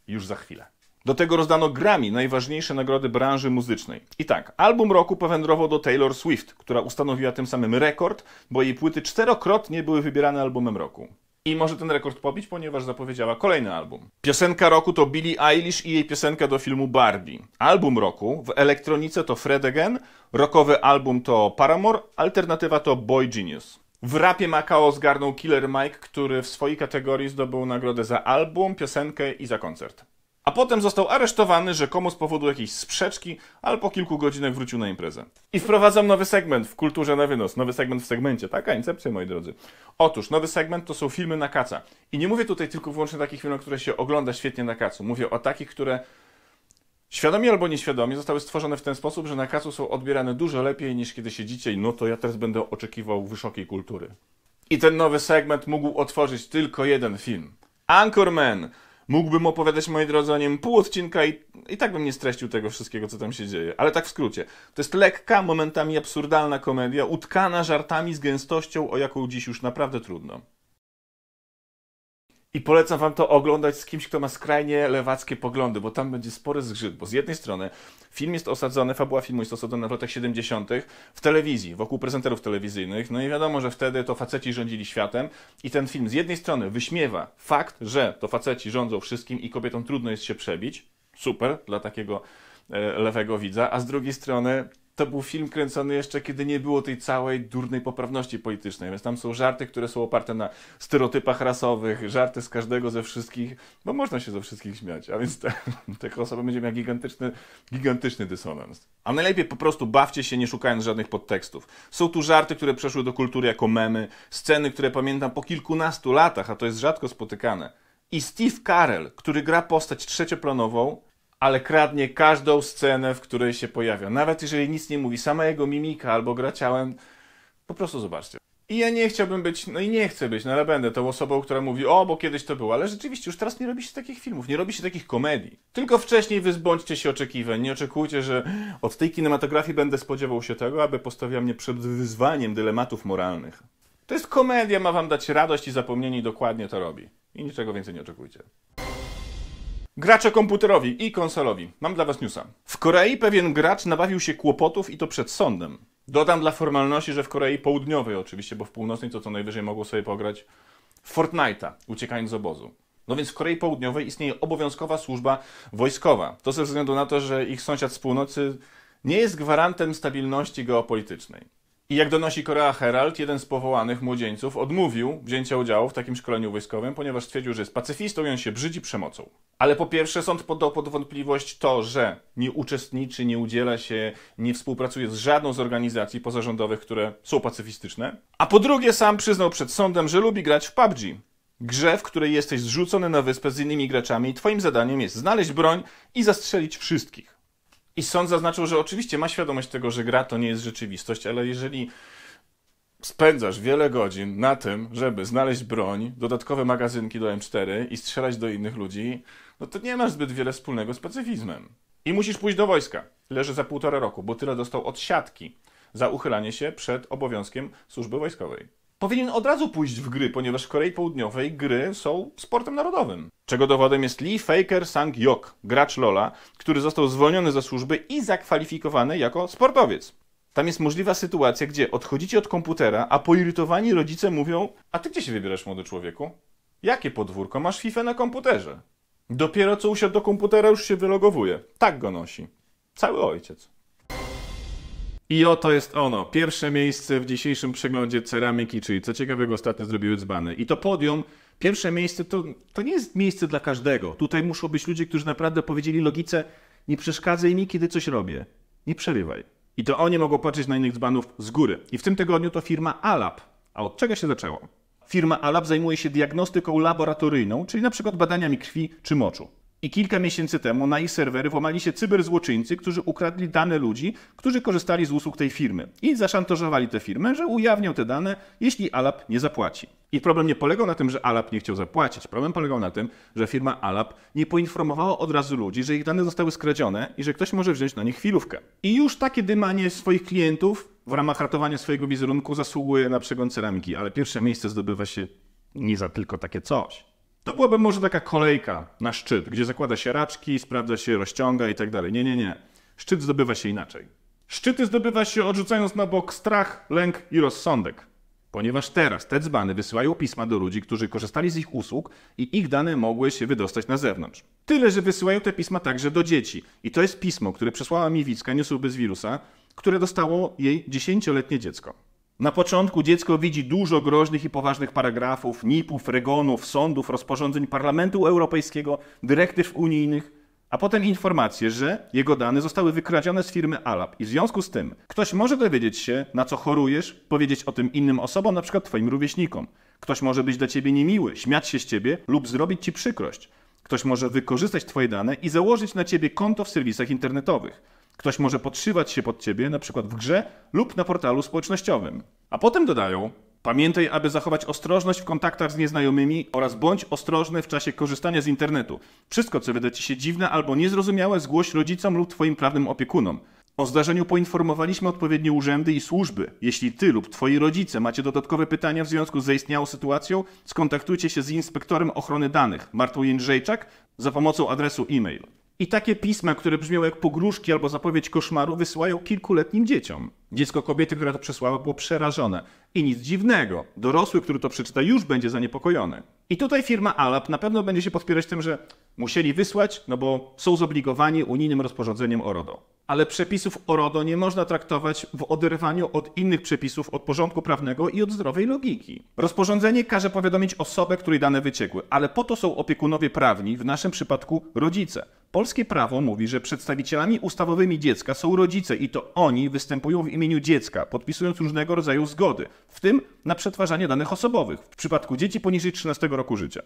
Już za chwilę. Do tego rozdano Grammy, najważniejsze nagrody branży muzycznej. I tak, album roku powędrował do Taylor Swift, która ustanowiła tym samym rekord, bo jej płyty czterokrotnie były wybierane albumem roku. I może ten rekord pobić, ponieważ zapowiedziała kolejny album. Piosenka roku to Billie Eilish i jej piosenka do filmu Barbie. Album roku w elektronice to Fred Again, rockowy album to Paramore, alternatywa to Boy Genius. W rapie Macao zgarnął Killer Mike, który w swojej kategorii zdobył nagrodę za album, piosenkę i za koncert a potem został aresztowany rzekomo z powodu jakiejś sprzeczki, ale po kilku godzinach wrócił na imprezę. I wprowadzam nowy segment w kulturze na wynos. Nowy segment w segmencie. Taka incepcja, moi drodzy. Otóż, nowy segment to są filmy na kaca. I nie mówię tutaj tylko wyłącznie takich filmów, które się ogląda świetnie na kacu. Mówię o takich, które świadomie albo nieświadomie zostały stworzone w ten sposób, że na kacu są odbierane dużo lepiej niż kiedy siedzicie i no to ja teraz będę oczekiwał wysokiej kultury. I ten nowy segment mógł otworzyć tylko jeden film. Anchorman! Mógłbym opowiadać, moi drodzy, o nim pół odcinka i, i tak bym nie streścił tego wszystkiego, co tam się dzieje. Ale tak w skrócie. To jest lekka, momentami absurdalna komedia, utkana żartami z gęstością, o jaką dziś już naprawdę trudno. I polecam wam to oglądać z kimś, kto ma skrajnie lewackie poglądy, bo tam będzie spory zgrzyt. Bo z jednej strony film jest osadzony, fabuła filmu jest osadzona w latach 70. w telewizji, wokół prezenterów telewizyjnych. No i wiadomo, że wtedy to faceci rządzili światem. I ten film z jednej strony wyśmiewa fakt, że to faceci rządzą wszystkim i kobietom trudno jest się przebić. Super dla takiego e, lewego widza, a z drugiej strony to był film kręcony jeszcze, kiedy nie było tej całej durnej poprawności politycznej, więc tam są żarty, które są oparte na stereotypach rasowych, żarty z każdego, ze wszystkich, bo można się ze wszystkich śmiać, a więc tych taka osoba będzie miała gigantyczny, gigantyczny dysonans. A najlepiej po prostu bawcie się, nie szukając żadnych podtekstów. Są tu żarty, które przeszły do kultury jako memy, sceny, które pamiętam po kilkunastu latach, a to jest rzadko spotykane. I Steve Carell, który gra postać trzecioplanową, ale kradnie każdą scenę, w której się pojawia. Nawet jeżeli nic nie mówi, sama jego mimika albo gra ciałem, po prostu zobaczcie. I ja nie chciałbym być, no i nie chcę być, no ale będę tą osobą, która mówi, o, bo kiedyś to było, ale rzeczywiście już teraz nie robi się takich filmów, nie robi się takich komedii. Tylko wcześniej wyzbądźcie się oczekiwań, nie oczekujcie, że od tej kinematografii będę spodziewał się tego, aby postawiła mnie przed wyzwaniem dylematów moralnych. To jest komedia, ma wam dać radość i zapomnienie i dokładnie to robi. I niczego więcej nie oczekujcie. Gracze komputerowi i konsolowi. Mam dla was newsa. W Korei pewien gracz nabawił się kłopotów i to przed sądem. Dodam dla formalności, że w Korei Południowej oczywiście, bo w północnej to co najwyżej mogło sobie pograć Fortnite'a, uciekając z obozu. No więc w Korei Południowej istnieje obowiązkowa służba wojskowa. To ze względu na to, że ich sąsiad z północy nie jest gwarantem stabilności geopolitycznej. I jak donosi Korea Herald, jeden z powołanych młodzieńców odmówił wzięcia udziału w takim szkoleniu wojskowym, ponieważ stwierdził, że jest pacyfistą i on się brzydzi przemocą. Ale po pierwsze, sąd podał pod wątpliwość to, że nie uczestniczy, nie udziela się, nie współpracuje z żadną z organizacji pozarządowych, które są pacyfistyczne. A po drugie, sam przyznał przed sądem, że lubi grać w PUBG. Grze, w której jesteś zrzucony na wyspę z innymi graczami i twoim zadaniem jest znaleźć broń i zastrzelić wszystkich. I sąd zaznaczył, że oczywiście ma świadomość tego, że gra to nie jest rzeczywistość, ale jeżeli spędzasz wiele godzin na tym, żeby znaleźć broń, dodatkowe magazynki do M4 i strzelać do innych ludzi, no to nie masz zbyt wiele wspólnego z pacyfizmem. I musisz pójść do wojska. Leży za półtora roku, bo tyle dostał od siatki za uchylanie się przed obowiązkiem służby wojskowej powinien od razu pójść w gry, ponieważ w Korei Południowej gry są sportem narodowym. Czego dowodem jest Lee Faker Sang-yok, gracz Lola, który został zwolniony ze służby i zakwalifikowany jako sportowiec. Tam jest możliwa sytuacja, gdzie odchodzicie od komputera, a poirytowani rodzice mówią: A ty gdzie się wybierasz, młody człowieku? Jakie podwórko? Masz FIFA na komputerze. Dopiero co usiadł do komputera, już się wylogowuje. Tak go nosi. Cały ojciec. I oto jest ono, pierwsze miejsce w dzisiejszym przeglądzie ceramiki, czyli co ciekawego ostatnio zrobiły dzbany. I to podium, pierwsze miejsce to, to nie jest miejsce dla każdego. Tutaj muszą być ludzie, którzy naprawdę powiedzieli logice, nie przeszkadzaj mi, kiedy coś robię, nie przerywaj. I to oni mogą patrzeć na innych dzbanów z góry. I w tym tygodniu to firma Alab. A od czego się zaczęło? Firma Alab zajmuje się diagnostyką laboratoryjną, czyli na przykład badaniami krwi czy moczu. I kilka miesięcy temu na ich serwery włamali się cyberzłoczyńcy, którzy ukradli dane ludzi, którzy korzystali z usług tej firmy. I zaszantażowali tę firmę, że ujawnią te dane, jeśli Alap nie zapłaci. I problem nie polegał na tym, że Alap nie chciał zapłacić. Problem polegał na tym, że firma Alap nie poinformowała od razu ludzi, że ich dane zostały skradzione i że ktoś może wziąć na nich chwilówkę. I już takie dymanie swoich klientów w ramach ratowania swojego wizerunku zasługuje na przegon ceramiki, ale pierwsze miejsce zdobywa się nie za tylko takie coś. To byłaby może taka kolejka na szczyt, gdzie zakłada się raczki, sprawdza się, rozciąga i tak dalej. Nie, nie, nie. Szczyt zdobywa się inaczej. Szczyty zdobywa się odrzucając na bok strach, lęk i rozsądek. Ponieważ teraz te dzbany wysyłają pisma do ludzi, którzy korzystali z ich usług i ich dane mogły się wydostać na zewnątrz. Tyle, że wysyłają te pisma także do dzieci. I to jest pismo, które przesłała mi Wicka, newsów bez wirusa, które dostało jej dziesięcioletnie dziecko. Na początku dziecko widzi dużo groźnych i poważnych paragrafów, NIP-ów, regonów, sądów, rozporządzeń Parlamentu Europejskiego, dyrektyw unijnych, a potem informacje, że jego dane zostały wykradzione z firmy Alab i w związku z tym ktoś może dowiedzieć się, na co chorujesz, powiedzieć o tym innym osobom, na przykład twoim rówieśnikom. Ktoś może być dla ciebie niemiły, śmiać się z ciebie lub zrobić ci przykrość. Ktoś może wykorzystać twoje dane i założyć na ciebie konto w serwisach internetowych. Ktoś może podszywać się pod ciebie, na przykład w grze lub na portalu społecznościowym. A potem dodają: Pamiętaj, aby zachować ostrożność w kontaktach z nieznajomymi oraz bądź ostrożny w czasie korzystania z internetu. Wszystko, co wyda ci się dziwne albo niezrozumiałe, zgłoś rodzicom lub twoim prawnym opiekunom. O zdarzeniu poinformowaliśmy odpowiednie urzędy i służby. Jeśli ty lub twoi rodzice macie dodatkowe pytania w związku z zaistniałą sytuacją, skontaktujcie się z inspektorem ochrony danych Martą Jędrzejczak za pomocą adresu e-mail. I takie pisma, które brzmią jak pogróżki albo zapowiedź koszmaru, wysyłają kilkuletnim dzieciom. Dziecko kobiety, która to przesłała, było przerażone. I nic dziwnego. Dorosły, który to przeczyta, już będzie zaniepokojony. I tutaj firma Alap na pewno będzie się podpierać tym, że musieli wysłać, no bo są zobligowani unijnym rozporządzeniem ORODO. Ale przepisów ORODO nie można traktować w oderwaniu od innych przepisów, od porządku prawnego i od zdrowej logiki. Rozporządzenie każe powiadomić osobę, której dane wyciekły, ale po to są opiekunowie prawni, w naszym przypadku rodzice. Polskie prawo mówi, że przedstawicielami ustawowymi dziecka są rodzice i to oni występują w imieniu imieniu dziecka, podpisując różnego rodzaju zgody, w tym na przetwarzanie danych osobowych w przypadku dzieci poniżej 13 roku życia.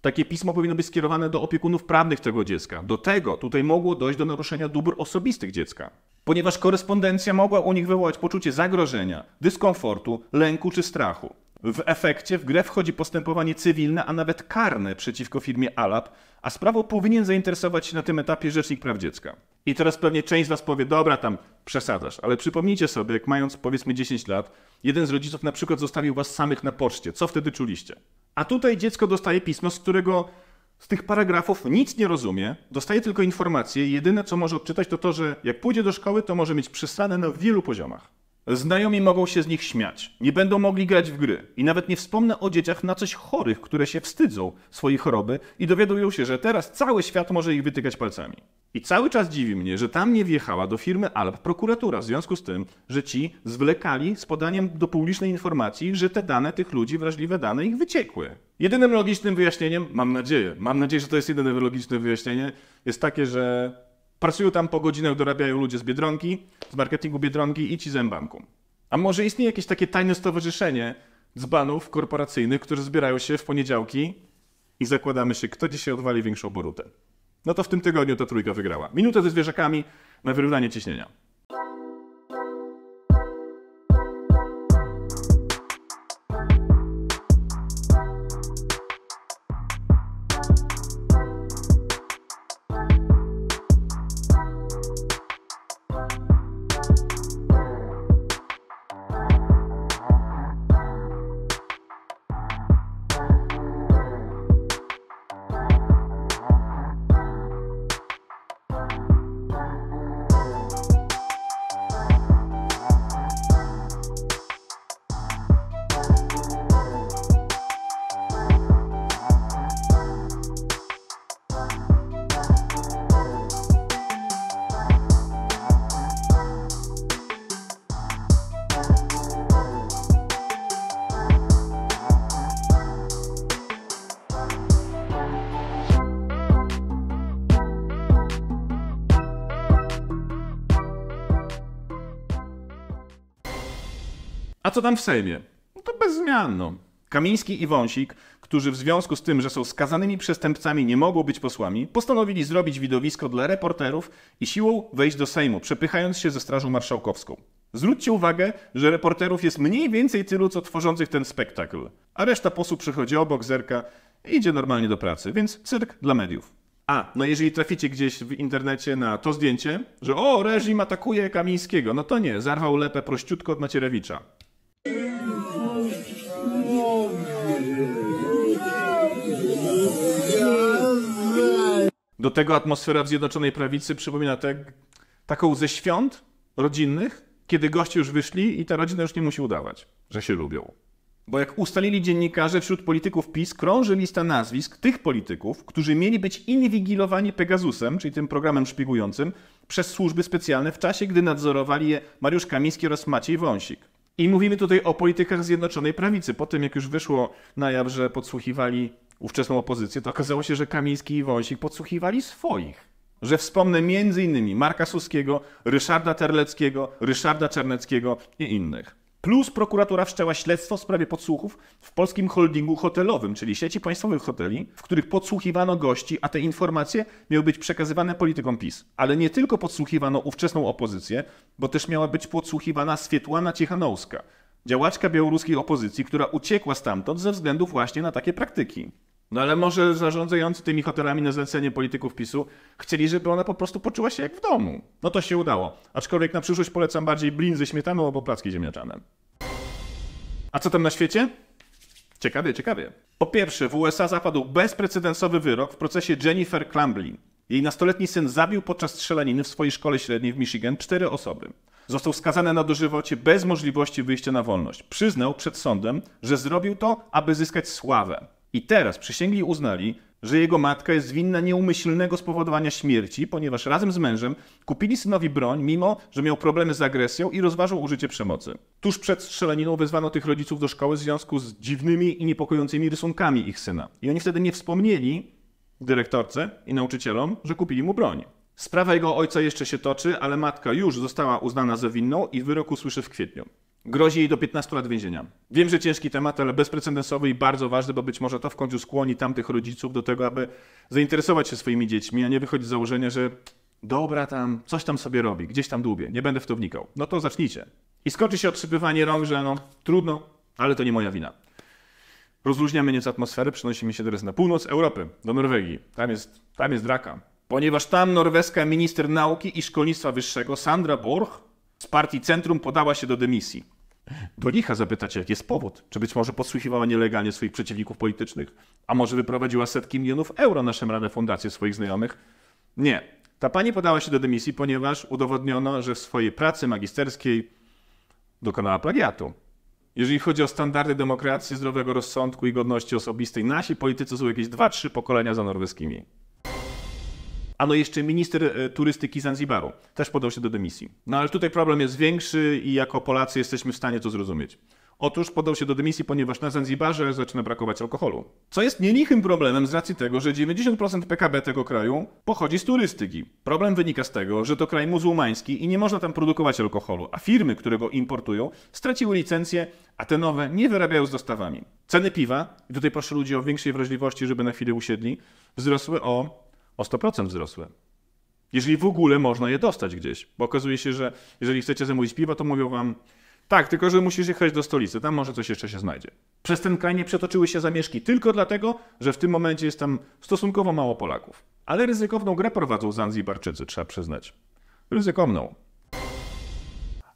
Takie pismo powinno być skierowane do opiekunów prawnych tego dziecka. Do tego tutaj mogło dojść do naruszenia dóbr osobistych dziecka, ponieważ korespondencja mogła u nich wywołać poczucie zagrożenia, dyskomfortu, lęku czy strachu. W efekcie w grę wchodzi postępowanie cywilne, a nawet karne przeciwko firmie Alab, a sprawą powinien zainteresować się na tym etapie Rzecznik Praw Dziecka. I teraz pewnie część z Was powie, dobra, tam przesadzasz, ale przypomnijcie sobie, jak mając powiedzmy 10 lat, jeden z rodziców na przykład zostawił Was samych na poczcie. Co wtedy czuliście? A tutaj dziecko dostaje pismo, z którego z tych paragrafów nic nie rozumie, dostaje tylko informacje. Jedyne, co może odczytać, to to, że jak pójdzie do szkoły, to może mieć przesadę na wielu poziomach. Znajomi mogą się z nich śmiać, nie będą mogli grać w gry i nawet nie wspomnę o dzieciach na coś chorych, które się wstydzą swojej choroby i dowiadują się, że teraz cały świat może ich wytykać palcami. I cały czas dziwi mnie, że tam nie wjechała do firmy Alp prokuratura w związku z tym, że ci zwlekali z podaniem do publicznej informacji, że te dane tych ludzi, wrażliwe dane ich wyciekły. Jedynym logicznym wyjaśnieniem, mam nadzieję, mam nadzieję, że to jest jedyne logiczne wyjaśnienie, jest takie, że Pracują tam po godzinach, dorabiają ludzie z Biedronki, z marketingu Biedronki i ci z banku A może istnieje jakieś takie tajne stowarzyszenie dzbanów korporacyjnych, którzy zbierają się w poniedziałki i zakładamy się, kto dzisiaj odwali większą borutę. No to w tym tygodniu ta trójka wygrała. Minutę ze zwierzakami na wyrównanie ciśnienia. co tam w Sejmie? No to bez zmian, no. Kamiński i Wąsik, którzy w związku z tym, że są skazanymi przestępcami, nie mogą być posłami, postanowili zrobić widowisko dla reporterów i siłą wejść do Sejmu, przepychając się ze Strażą Marszałkowską. Zwróćcie uwagę, że reporterów jest mniej więcej tylu, co tworzących ten spektakl, a reszta posłów przychodzi obok, zerka i idzie normalnie do pracy, więc cyrk dla mediów. A, no jeżeli traficie gdzieś w internecie na to zdjęcie, że o, reżim atakuje Kamińskiego, no to nie, zarwał lepę prościutko od Macierewicza. Do tego atmosfera w Zjednoczonej Prawicy przypomina te, taką ze świąt rodzinnych, kiedy goście już wyszli i ta rodzina już nie musi udawać, że się lubią. Bo jak ustalili dziennikarze, wśród polityków PiS krąży lista nazwisk tych polityków, którzy mieli być inwigilowani Pegasusem, czyli tym programem szpiegującym, przez służby specjalne w czasie, gdy nadzorowali je Mariusz Kamiński oraz Maciej Wąsik. I mówimy tutaj o politykach Zjednoczonej Prawicy. Po tym, jak już wyszło na jaw, że podsłuchiwali ówczesną opozycję, to okazało się, że Kamiński i Wąsik podsłuchiwali swoich. Że wspomnę m.in. Marka Suskiego, Ryszarda Terleckiego, Ryszarda Czerneckiego i innych. Plus prokuratura wszczęła śledztwo w sprawie podsłuchów w polskim holdingu hotelowym, czyli sieci państwowych hoteli, w których podsłuchiwano gości, a te informacje miały być przekazywane politykom PiS. Ale nie tylko podsłuchiwano ówczesną opozycję, bo też miała być podsłuchiwana Swietłana Ciechanowska, działaczka białoruskiej opozycji, która uciekła stamtąd ze względu właśnie na takie praktyki. No ale może zarządzający tymi hotelami na zlecenie polityków PiSu chcieli, żeby ona po prostu poczuła się jak w domu. No to się udało. Aczkolwiek na przyszłość polecam bardziej blin ze śmietaną albo placki ziemniaczane. A co tam na świecie? Ciekawie, ciekawie. Po pierwsze, w USA zapadł bezprecedensowy wyrok w procesie Jennifer Clambley. Jej nastoletni syn zabił podczas strzelaniny w swojej szkole średniej w Michigan cztery osoby. Został skazany na dożywocie bez możliwości wyjścia na wolność. Przyznał przed sądem, że zrobił to, aby zyskać sławę. I teraz przysięgli i uznali, że jego matka jest winna nieumyślnego spowodowania śmierci, ponieważ razem z mężem kupili synowi broń, mimo że miał problemy z agresją i rozważał użycie przemocy. Tuż przed strzelaniną wezwano tych rodziców do szkoły w związku z dziwnymi i niepokojącymi rysunkami ich syna. I oni wtedy nie wspomnieli dyrektorce i nauczycielom, że kupili mu broń. Sprawa jego ojca jeszcze się toczy, ale matka już została uznana za winną i wyrok usłyszy w kwietniu. Grozi jej do 15 lat więzienia. Wiem, że ciężki temat, ale bezprecedensowy i bardzo ważny, bo być może to w końcu skłoni tamtych rodziców do tego, aby zainteresować się swoimi dziećmi, a nie wychodzić z założenia, że dobra tam, coś tam sobie robi, gdzieś tam dłubie, nie będę w to wnikał. No to zacznijcie. I skończy się otrzypywanie rąk, że no trudno, ale to nie moja wina. Rozluźniamy nieco atmosferę, przenosimy się teraz na północ Europy, do Norwegii. Tam jest, tam jest draka. Ponieważ tam norweska minister nauki i szkolnictwa wyższego Sandra Borch z partii Centrum podała się do dymisji. Do licha zapytacie, jaki jest powód? Czy być może podsłuchiwała nielegalnie swoich przeciwników politycznych? A może wyprowadziła setki milionów euro na szemrane fundacje swoich znajomych? Nie. Ta pani podała się do dymisji, ponieważ udowodniono, że w swojej pracy magisterskiej dokonała plagiatu. Jeżeli chodzi o standardy demokracji, zdrowego rozsądku i godności osobistej, nasi politycy są jakieś 2-3 pokolenia za norweskimi. A no jeszcze minister e, turystyki Zanzibaru też podał się do dymisji. No ale tutaj problem jest większy i jako Polacy jesteśmy w stanie to zrozumieć. Otóż podał się do dymisji, ponieważ na Zanzibarze zaczyna brakować alkoholu. Co jest nielichym problemem z racji tego, że 90% PKB tego kraju pochodzi z turystyki. Problem wynika z tego, że to kraj muzułmański i nie można tam produkować alkoholu, a firmy, które go importują, straciły licencję, a te nowe nie wyrabiają z dostawami. Ceny piwa, i tutaj proszę ludzi o większej wrażliwości, żeby na chwilę usiedli, wzrosły o o 100% wzrosły. Jeżeli w ogóle można je dostać gdzieś, bo okazuje się, że jeżeli chcecie zamówić piwo, to mówią wam, tak, tylko że musisz jechać do stolicy, tam może coś jeszcze się znajdzie. Przez ten kraj nie przetoczyły się zamieszki tylko dlatego, że w tym momencie jest tam stosunkowo mało Polaków. Ale ryzykowną grę prowadzą Zanzibarczycy, trzeba przyznać. Ryzykowną.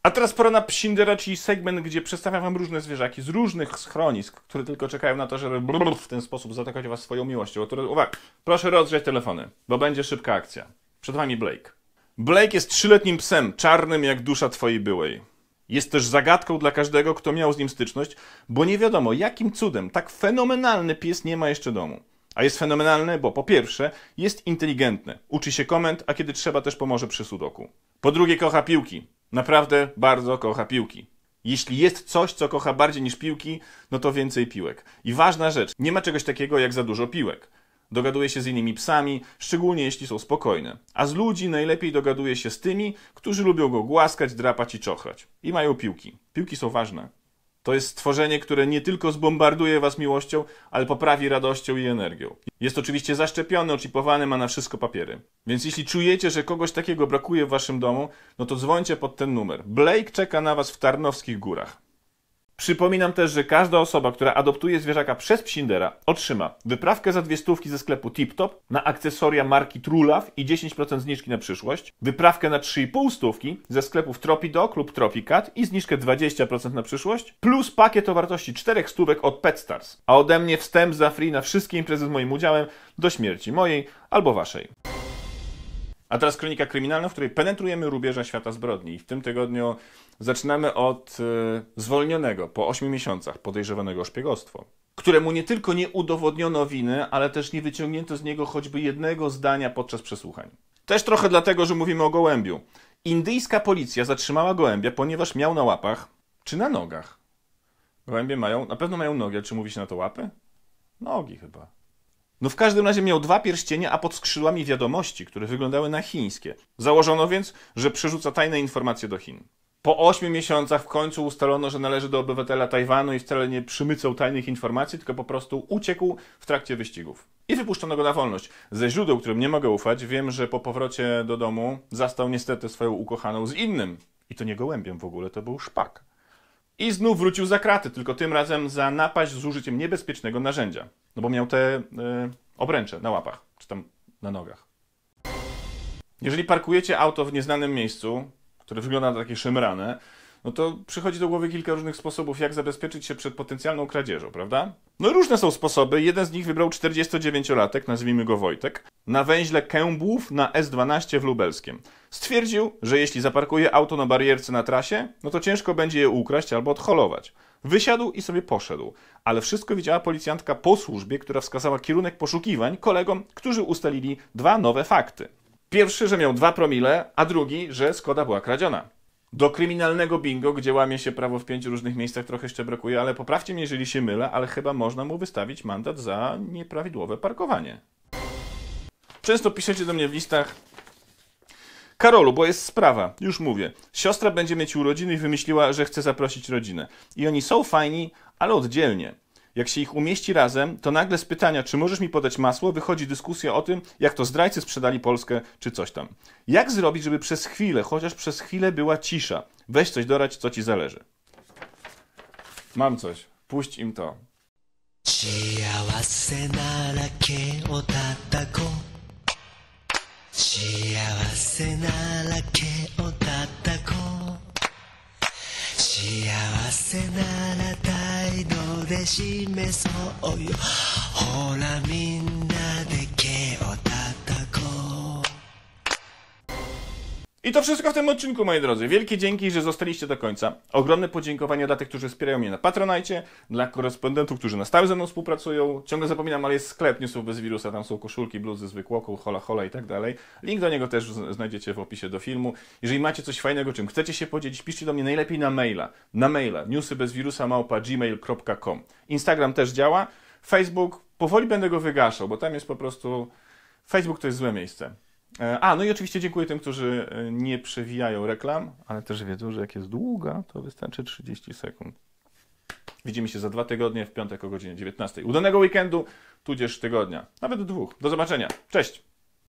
A teraz pora na psindera, czyli segment, gdzie przedstawiam wam różne zwierzaki z różnych schronisk, które tylko czekają na to, żeby w ten sposób zatakać was swoją miłością. O które, uwaga, proszę rozgrzać telefony, bo będzie szybka akcja. Przed wami Blake. Blake jest trzyletnim psem, czarnym jak dusza twojej byłej. Jest też zagadką dla każdego, kto miał z nim styczność, bo nie wiadomo, jakim cudem tak fenomenalny pies nie ma jeszcze domu. A jest fenomenalny, bo po pierwsze, jest inteligentny. Uczy się komend, a kiedy trzeba też pomoże przy sudoku. Po drugie, kocha piłki. Naprawdę bardzo kocha piłki. Jeśli jest coś, co kocha bardziej niż piłki, no to więcej piłek. I ważna rzecz, nie ma czegoś takiego jak za dużo piłek. Dogaduje się z innymi psami, szczególnie jeśli są spokojne. A z ludzi najlepiej dogaduje się z tymi, którzy lubią go głaskać, drapać i czochać. I mają piłki. Piłki są ważne. To jest stworzenie, które nie tylko zbombarduje was miłością, ale poprawi radością i energią. Jest oczywiście zaszczepiony, oczipowany, ma na wszystko papiery. Więc jeśli czujecie, że kogoś takiego brakuje w waszym domu, no to dzwońcie pod ten numer. Blake czeka na was w Tarnowskich Górach. Przypominam też, że każda osoba, która adoptuje zwierzaka przez Psindera, otrzyma wyprawkę za dwie stówki ze sklepu TipTop na akcesoria marki Trulaw i 10% zniżki na przyszłość, wyprawkę na 3,5 stówki ze sklepów Tropidoc lub Tropicat i zniżkę 20% na przyszłość, plus pakiet o wartości 4 stówek od PetStars. A ode mnie wstęp za free na wszystkie imprezy z moim udziałem do śmierci mojej albo waszej. A teraz kronika kryminalna, w której penetrujemy rubieża świata zbrodni. I w tym tygodniu zaczynamy od e, zwolnionego po 8 miesiącach podejrzewanego o szpiegostwo, któremu nie tylko nie udowodniono winy, ale też nie wyciągnięto z niego choćby jednego zdania podczas przesłuchań. Też trochę dlatego, że mówimy o gołębiu. Indyjska policja zatrzymała gołębia, ponieważ miał na łapach czy na nogach. Gołębie mają, na pewno mają nogi, ale czy mówi się na to łapy? Nogi chyba. No w każdym razie miał dwa pierścienie, a pod skrzydłami wiadomości, które wyglądały na chińskie. Założono więc, że przerzuca tajne informacje do Chin. Po ośmiu miesiącach w końcu ustalono, że należy do obywatela Tajwanu i wcale nie przymycał tajnych informacji, tylko po prostu uciekł w trakcie wyścigów. I wypuszczono go na wolność. Ze źródeł, którym nie mogę ufać, wiem, że po powrocie do domu zastał niestety swoją ukochaną z innym. I to nie gołębiem w ogóle, to był szpak. I znów wrócił za kraty, tylko tym razem za napaść z użyciem niebezpiecznego narzędzia. No bo miał te e, obręcze na łapach, czy tam na nogach. Jeżeli parkujecie auto w nieznanym miejscu, które wygląda na takie szemrane, no to przychodzi do głowy kilka różnych sposobów, jak zabezpieczyć się przed potencjalną kradzieżą, prawda? No różne są sposoby. Jeden z nich wybrał 49-latek, nazwijmy go Wojtek, na węźle Kębłów na S12 w Lubelskiem. Stwierdził, że jeśli zaparkuje auto na barierce na trasie, no to ciężko będzie je ukraść albo odholować. Wysiadł i sobie poszedł, ale wszystko widziała policjantka po służbie, która wskazała kierunek poszukiwań kolegom, którzy ustalili dwa nowe fakty. Pierwszy, że miał dwa promile, a drugi, że Skoda była kradziona do kryminalnego bingo, gdzie łamie się prawo w pięciu różnych miejscach, trochę jeszcze brakuje, ale poprawcie mnie, jeżeli się mylę, ale chyba można mu wystawić mandat za nieprawidłowe parkowanie. Często piszecie do mnie w listach, Karolu, bo jest sprawa, już mówię. Siostra będzie mieć urodziny i wymyśliła, że chce zaprosić rodzinę. I oni są fajni, ale oddzielnie. Jak się ich umieści razem, to nagle z pytania, czy możesz mi podać masło, wychodzi dyskusja o tym, jak to zdrajcy sprzedali Polskę, czy coś tam. Jak zrobić, żeby przez chwilę, chociaż przez chwilę była cisza? Weź coś dorać, co ci zależy. Mam coś. Puść im to. 幸せならけを叩こう幸せならけを叩こう幸せなら態度で示そうよほらみんな I to wszystko w tym odcinku, moi drodzy. Wielkie dzięki, że zostaliście do końca. Ogromne podziękowania dla tych, którzy wspierają mnie na Patronajcie, dla korespondentów, którzy na stałe ze mną współpracują. Ciągle zapominam, ale jest sklep Newsów bez wirusa, tam są koszulki, bluzy, zwykły okół, hola hola i tak dalej. Link do niego też znajdziecie w opisie do filmu. Jeżeli macie coś fajnego, czym chcecie się podzielić, piszcie do mnie najlepiej na maila. Na maila newsybezwirusa.gmail.com Instagram też działa. Facebook powoli będę go wygaszał, bo tam jest po prostu... Facebook to jest złe miejsce. E, a, no i oczywiście dziękuję tym, którzy e, nie przewijają reklam, ale też wiedzą, że jak jest długa, to wystarczy 30 sekund. Widzimy się za dwa tygodnie w piątek o godzinie 19. Udanego weekendu, tudzież tygodnia, nawet dwóch. Do zobaczenia. Cześć!